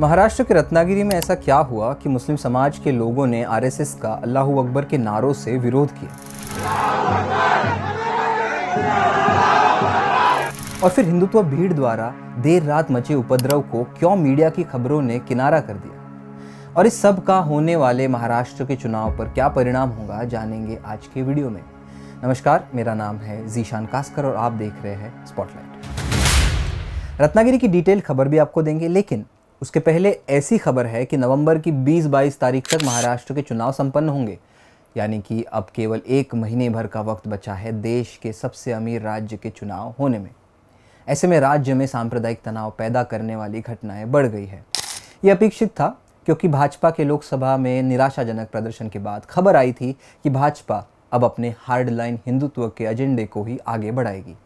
महाराष्ट्र के रत्नागिरी में ऐसा क्या हुआ कि मुस्लिम समाज के लोगों ने आरएसएस का अल्लाह अकबर के नारों से विरोध किया और फिर हिंदुत्व भीड़ द्वारा देर रात मचे उपद्रव को क्यों मीडिया की खबरों ने किनारा कर दिया और इस सब का होने वाले महाराष्ट्र के चुनाव पर क्या परिणाम होगा जानेंगे आज के वीडियो में नमस्कार मेरा नाम है जीशान कास्कर और आप देख रहे हैं स्पॉटलाइट रत्नागिरी की डिटेल खबर भी आपको देंगे लेकिन उसके पहले ऐसी खबर है कि नवंबर की 20-22 तारीख तक महाराष्ट्र के चुनाव संपन्न होंगे यानी कि अब केवल एक महीने भर का वक्त बचा है देश के सबसे अमीर राज्य के चुनाव होने में ऐसे में राज्य में सांप्रदायिक तनाव पैदा करने वाली घटनाएं बढ़ गई है यह अपेक्षित था क्योंकि भाजपा के लोकसभा में निराशाजनक प्रदर्शन के बाद खबर आई थी कि भाजपा अब अपने हार्डलाइन हिंदुत्व के एजेंडे को ही आगे बढ़ाएगी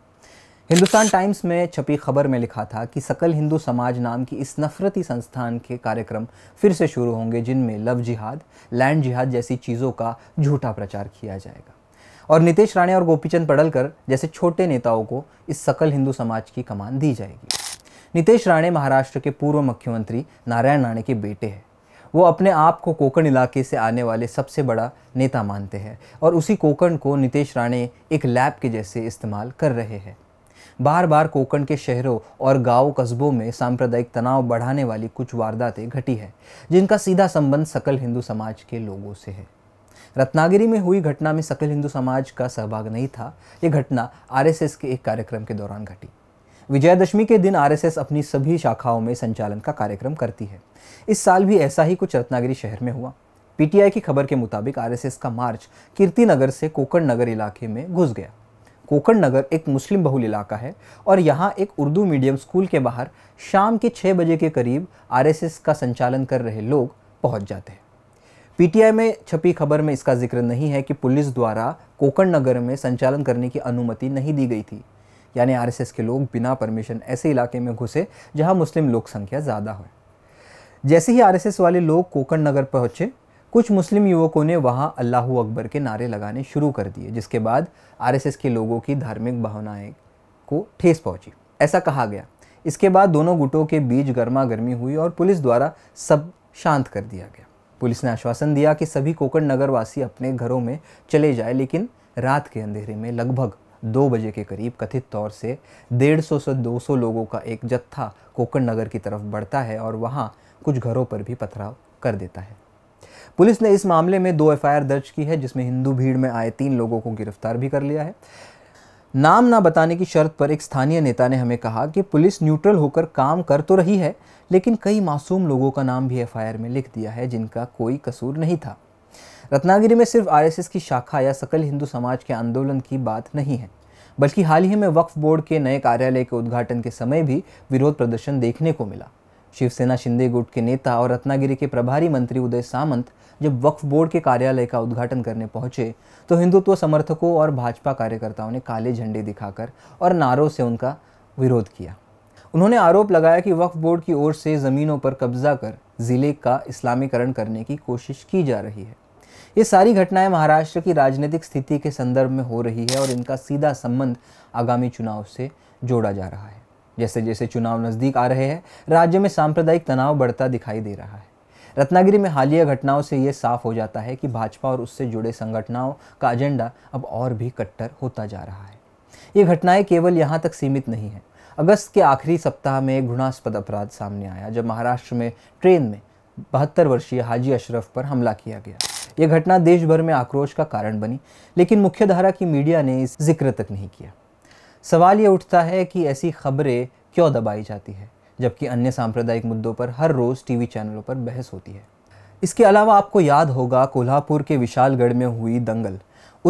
हिंदुस्तान टाइम्स में छपी खबर में लिखा था कि सकल हिंदू समाज नाम की इस नफरती संस्थान के कार्यक्रम फिर से शुरू होंगे जिनमें लव जिहाद लैंड जिहाद जैसी चीज़ों का झूठा प्रचार किया जाएगा और नितेश राणे और गोपीचंद पड़लकर जैसे छोटे नेताओं को इस सकल हिंदू समाज की कमान दी जाएगी नितेश राणे महाराष्ट्र के पूर्व मुख्यमंत्री नारायण राणे के बेटे हैं वो अपने आप को कोकण इलाके से आने वाले सबसे बड़ा नेता मानते हैं और उसी कोकण को नितेश राणे एक लैब के जैसे इस्तेमाल कर रहे हैं बार बार कोकण के शहरों और गांव कस्बों में सांप्रदायिक तनाव बढ़ाने वाली कुछ वारदातें घटी है जिनका सीधा संबंध सकल हिंदू समाज के लोगों से है रत्नागिरी में हुई घटना में सकल हिंदू समाज का सहभाग नहीं था ये घटना आरएसएस के एक कार्यक्रम के दौरान घटी विजयादशमी के दिन आरएसएस अपनी सभी शाखाओं में संचालन का कार्यक्रम करती है इस साल भी ऐसा ही कुछ रत्नागिरी शहर में हुआ पीटीआई की खबर के मुताबिक आरएसएस का मार्च कीर्ति नगर से कोकण नगर इलाके में घुस गया कोकण नगर एक मुस्लिम बहुल इलाका है और यहाँ एक उर्दू मीडियम स्कूल के बाहर शाम के छः बजे के करीब आरएसएस का संचालन कर रहे लोग पहुँच जाते हैं पीटीआई में छपी खबर में इसका जिक्र नहीं है कि पुलिस द्वारा कोकण नगर में संचालन करने की अनुमति नहीं दी गई थी यानी आरएसएस के लोग बिना परमिशन ऐसे इलाके में घुसे जहाँ मुस्लिम लोक संख्या ज़्यादा हो जैसे ही आरएसएस वाले लोग कोकण नगर पहुँचे कुछ मुस्लिम युवकों ने वहाँ अल्लाह अकबर के नारे लगाने शुरू कर दिए जिसके बाद आरएसएस के लोगों की धार्मिक भावनाएं को ठेस पहुँची ऐसा कहा गया इसके बाद दोनों गुटों के बीच गर्मा गर्मी हुई और पुलिस द्वारा सब शांत कर दिया गया पुलिस ने आश्वासन दिया कि सभी कोकण नगरवासी अपने घरों में चले जाए लेकिन रात के अंधेरे में लगभग दो बजे के करीब कथित तौर से डेढ़ सौ से दो सौ लोगों का एक जत्था कोकण नगर की तरफ बढ़ता है और वहाँ कुछ घरों पर भी पथराव कर देता है पुलिस ने इस मामले में दो एफआईआर दर्ज की है जिसमें हिंदू भीड़ में आए तीन लोगों को गिरफ्तार भी कर लिया है नाम ना बताने की शर्त पर एक स्थानीय नेता ने हमें कहा कि पुलिस न्यूट्रल होकर काम कर तो रही है लेकिन कई मासूम लोगों का नाम भी एफआईआर में लिख दिया है जिनका कोई कसूर नहीं था रत्नागिरी में सिर्फ आरएसएस की शाखा या सकल हिंदू समाज के आंदोलन की बात नहीं है बल्कि हाल ही में वक्फ बोर्ड के नए कार्यालय के उद्घाटन के समय भी विरोध प्रदर्शन देखने को मिला शिवसेना शिंदे गुट के नेता और रत्नागिरी के प्रभारी मंत्री उदय सामंत जब वक्फ बोर्ड के कार्यालय का उद्घाटन करने पहुंचे तो हिंदुत्व समर्थकों और भाजपा कार्यकर्ताओं ने काले झंडे दिखाकर और नारों से उनका विरोध किया उन्होंने आरोप लगाया कि वक्फ बोर्ड की ओर से ज़मीनों पर कब्जा कर ज़िले का इस्लामीकरण करने की कोशिश की जा रही है ये सारी घटनाएं महाराष्ट्र की राजनीतिक स्थिति के संदर्भ में हो रही है और इनका सीधा संबंध आगामी चुनाव से जोड़ा जा रहा है जैसे जैसे चुनाव नज़दीक आ रहे हैं राज्य में सांप्रदायिक तनाव बढ़ता दिखाई दे रहा है रत्नागिरी में हालिया घटनाओं से ये साफ हो जाता है कि भाजपा और उससे जुड़े संगठनाओं का एजेंडा अब और भी कट्टर होता जा रहा है ये घटनाएं केवल यहाँ तक सीमित नहीं हैं अगस्त के आखिरी सप्ताह में एक घृणास्पद अपराध सामने आया जब महाराष्ट्र में ट्रेन में बहत्तर वर्षीय हाजी अशरफ पर हमला किया गया यह घटना देश भर में आक्रोश का कारण बनी लेकिन मुख्यधारा की मीडिया ने इस जिक्र तक नहीं किया सवाल ये उठता है कि ऐसी खबरें क्यों दबाई जाती है जबकि अन्य सांप्रदायिक मुद्दों पर हर रोज़ टीवी चैनलों पर बहस होती है इसके अलावा आपको याद होगा कोल्हापुर के विशालगढ़ में हुई दंगल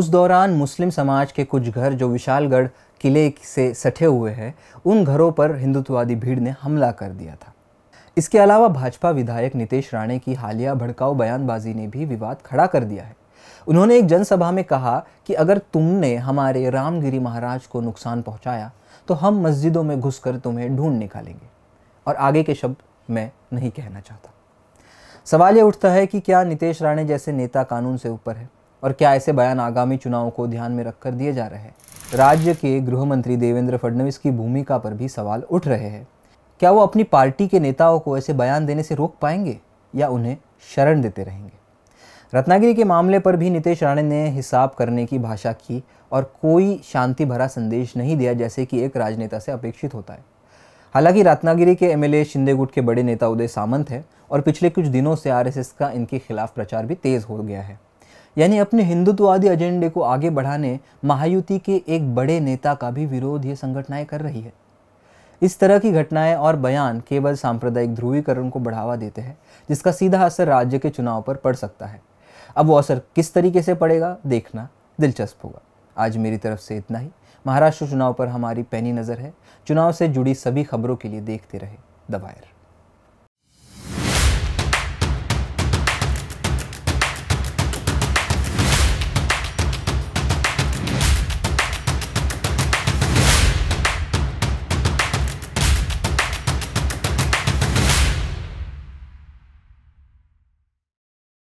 उस दौरान मुस्लिम समाज के कुछ घर जो विशालगढ़ किले से सटे हुए हैं उन घरों पर हिंदुत्ववादी भीड़ ने हमला कर दिया था इसके अलावा भाजपा विधायक नितेश राणे की हालिया भड़काऊ बयानबाजी ने भी विवाद खड़ा कर दिया है उन्होंने एक जनसभा में कहा कि अगर तुमने हमारे रामगिरी महाराज को नुकसान पहुंचाया तो हम मस्जिदों में घुसकर तुम्हें ढूंढ निकालेंगे और आगे के शब्द मैं नहीं कहना चाहता सवाल यह उठता है कि क्या नितेश राणे जैसे नेता कानून से ऊपर है और क्या ऐसे बयान आगामी चुनाव को ध्यान में रखकर दिए जा रहे हैं राज्य के गृह मंत्री देवेंद्र फडणवीस की भूमिका पर भी सवाल उठ रहे हैं क्या वो अपनी पार्टी के नेताओं को ऐसे बयान देने से रोक पाएंगे या उन्हें शरण देते रहेंगे रत्नागिरी के मामले पर भी नितेश राणे ने हिसाब करने की भाषा की और कोई शांति भरा संदेश नहीं दिया जैसे कि एक राजनेता से अपेक्षित होता है हालांकि रत्नागिरी के एमएलए शिंदे गुट के बड़े नेता उदय सामंत है और पिछले कुछ दिनों से आरएसएस का इनके खिलाफ प्रचार भी तेज़ हो गया है यानी अपने हिंदुत्ववादी एजेंडे को आगे बढ़ाने महायुति के एक बड़े नेता का भी विरोध ये संगठनाएं कर रही है इस तरह की घटनाएं और बयान केवल सांप्रदायिक ध्रुवीकरण को बढ़ावा देते हैं जिसका सीधा असर राज्य के चुनाव पर पड़ सकता है अब वो असर किस तरीके से पड़ेगा देखना दिलचस्प होगा आज मेरी तरफ से इतना ही महाराष्ट्र चुनाव पर हमारी पैनी नज़र है चुनाव से जुड़ी सभी खबरों के लिए देखते रहे दवायर